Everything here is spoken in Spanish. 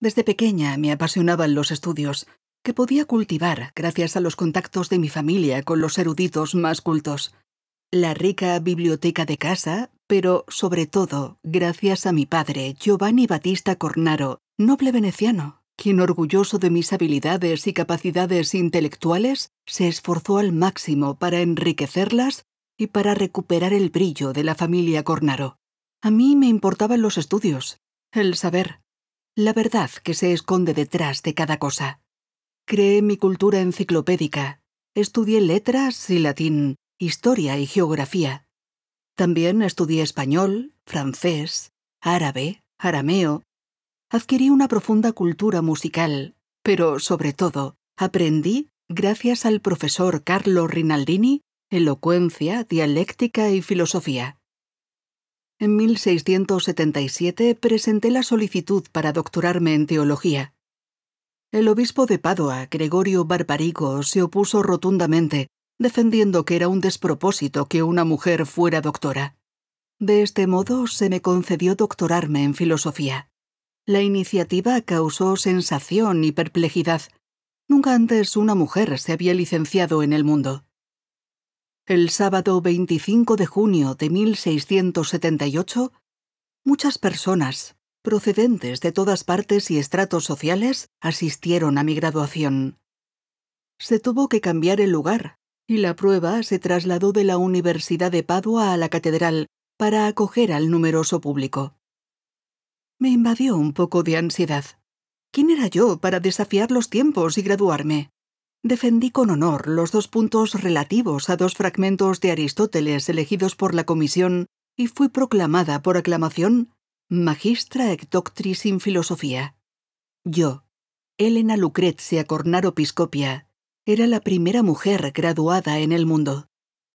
Desde pequeña me apasionaban los estudios, que podía cultivar gracias a los contactos de mi familia con los eruditos más cultos. La rica biblioteca de casa, pero sobre todo gracias a mi padre, Giovanni Battista Cornaro, noble veneciano, quien orgulloso de mis habilidades y capacidades intelectuales, se esforzó al máximo para enriquecerlas y para recuperar el brillo de la familia Cornaro. A mí me importaban los estudios, el saber, la verdad que se esconde detrás de cada cosa. Creé mi cultura enciclopédica, estudié letras y latín, historia y geografía. También estudié español, francés, árabe, arameo. Adquirí una profunda cultura musical, pero sobre todo, aprendí, gracias al profesor Carlo Rinaldini, elocuencia, dialéctica y filosofía. En 1677 presenté la solicitud para doctorarme en teología. El obispo de Padua, Gregorio Barbarigo, se opuso rotundamente, defendiendo que era un despropósito que una mujer fuera doctora. De este modo se me concedió doctorarme en filosofía. La iniciativa causó sensación y perplejidad. Nunca antes una mujer se había licenciado en el mundo. El sábado 25 de junio de 1678, muchas personas, procedentes de todas partes y estratos sociales, asistieron a mi graduación. Se tuvo que cambiar el lugar, y la prueba se trasladó de la Universidad de Padua a la Catedral para acoger al numeroso público. Me invadió un poco de ansiedad. ¿Quién era yo para desafiar los tiempos y graduarme? Defendí con honor los dos puntos relativos a dos fragmentos de Aristóteles elegidos por la comisión y fui proclamada por aclamación Magistra et Doctris in Filosofía. Yo, Elena Lucrezia Cornaro Piscopia, era la primera mujer graduada en el mundo.